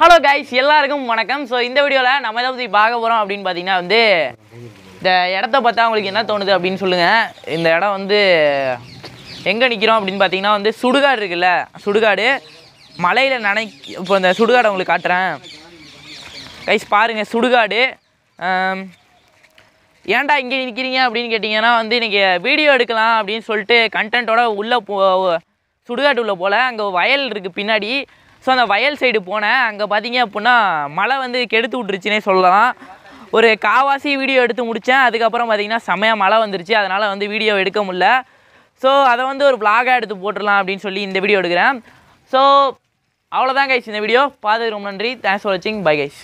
hello guys எல்லாருக்கும் வணக்கம் so இந்த வீடியோவில் நம்ம எதாவது பார்க்க போகிறோம் அப்படின்னு பார்த்தீங்கன்னா வந்து இந்த இடத்த பார்த்தா உங்களுக்கு என்ன தோணுது அப்படின்னு சொல்லுங்கள் இந்த இடம் வந்து எங்கே நிற்கிறோம் அப்படின்னு பார்த்தீங்கன்னா வந்து சுடுகாடு இருக்குல்ல சுடுகாடு மலையில் நனை இப்போ இந்த சுடுகாடை உங்களுக்கு காட்டுறேன் கைஸ் பாருங்கள் சுடுகாடு ஏன்டா இங்கே நிற்கிறீங்க அப்படின்னு கேட்டிங்கன்னா வந்து இன்றைக்கி வீடியோ எடுக்கலாம் அப்படின்னு சொல்லிட்டு கண்டென்ட்டோட உள்ளே போ சுடுகாட்டு உள்ளே போல் அங்கே வயல் இருக்குது பின்னாடி ஸோ அந்த வயல் சைடு போனேன் அங்கே பார்த்தீங்க அப்படின்னா மழை வந்து கெடுத்து விட்டுருச்சுன்னே சொல்லலாம் ஒரு காவாசி வீடியோ எடுத்து முடித்தேன் அதுக்கப்புறம் பார்த்திங்கன்னா செமையாக மழை வந்துருச்சு அதனால் வந்து வீடியோ எடுக்க முடில ஸோ அதை வந்து ஒரு விளாகாக எடுத்து போட்டுடலாம் அப்படின்னு சொல்லி இந்த வீடியோ எடுக்கிறேன் ஸோ அவ்வளோதான் கைஸ் இந்த வீடியோ பார்த்து ரொம்ப நன்றி தேங்க்ஸ் ஃபார் வாட்சிங் பை கைஸ்